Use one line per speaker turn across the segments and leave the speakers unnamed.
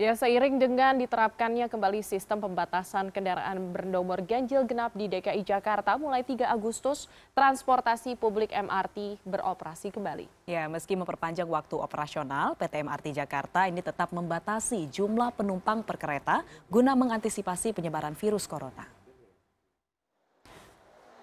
Ya, seiring dengan diterapkannya kembali sistem pembatasan kendaraan bernomor ganjil genap di DKI Jakarta mulai 3 Agustus, transportasi publik MRT
beroperasi kembali. Ya, meski memperpanjang waktu operasional, PT MRT Jakarta ini tetap membatasi jumlah penumpang per kereta guna mengantisipasi penyebaran virus corona.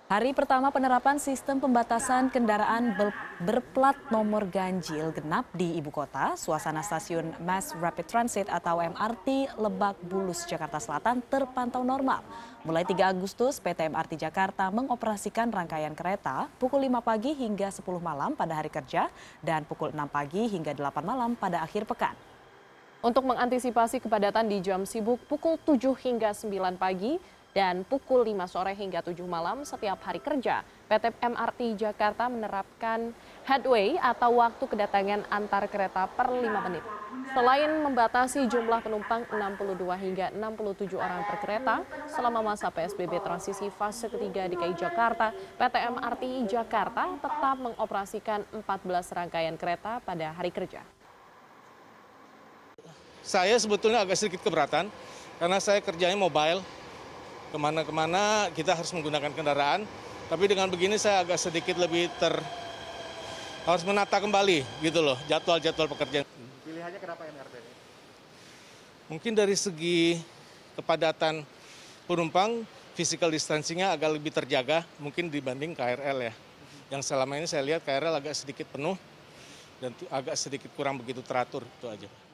Hari pertama penerapan sistem pembatasan kendaraan ber berplat nomor ganjil genap di ibu kota, suasana stasiun Mass Rapid Transit atau MRT Lebak Bulus Jakarta Selatan terpantau normal. Mulai 3 Agustus, PT MRT Jakarta mengoperasikan rangkaian kereta pukul 5 pagi hingga 10 malam pada hari kerja dan pukul 6 pagi hingga 8 malam pada akhir pekan untuk mengantisipasi kepadatan di jam sibuk pukul 7 hingga 9 pagi dan pukul
5 sore hingga 7 malam setiap hari kerja, PT MRT Jakarta menerapkan headway atau waktu kedatangan antar kereta per 5 menit. Selain membatasi jumlah penumpang 62 hingga 67 orang per kereta selama masa PSBB transisi fase ketiga DKI Jakarta, PT MRT Jakarta tetap mengoperasikan 14 rangkaian kereta pada hari kerja.
Saya sebetulnya agak sedikit keberatan karena saya kerjanya mobile, kemana-kemana kita harus menggunakan kendaraan. Tapi dengan begini saya agak sedikit lebih ter harus menata kembali gitu loh jadwal-jadwal pekerjaan. Pilihannya kenapa MRT? ini. Mungkin dari segi kepadatan penumpang, physical distancingnya agak lebih terjaga mungkin dibanding KRL ya. Yang selama ini saya lihat KRL agak sedikit penuh dan agak sedikit kurang begitu teratur itu aja.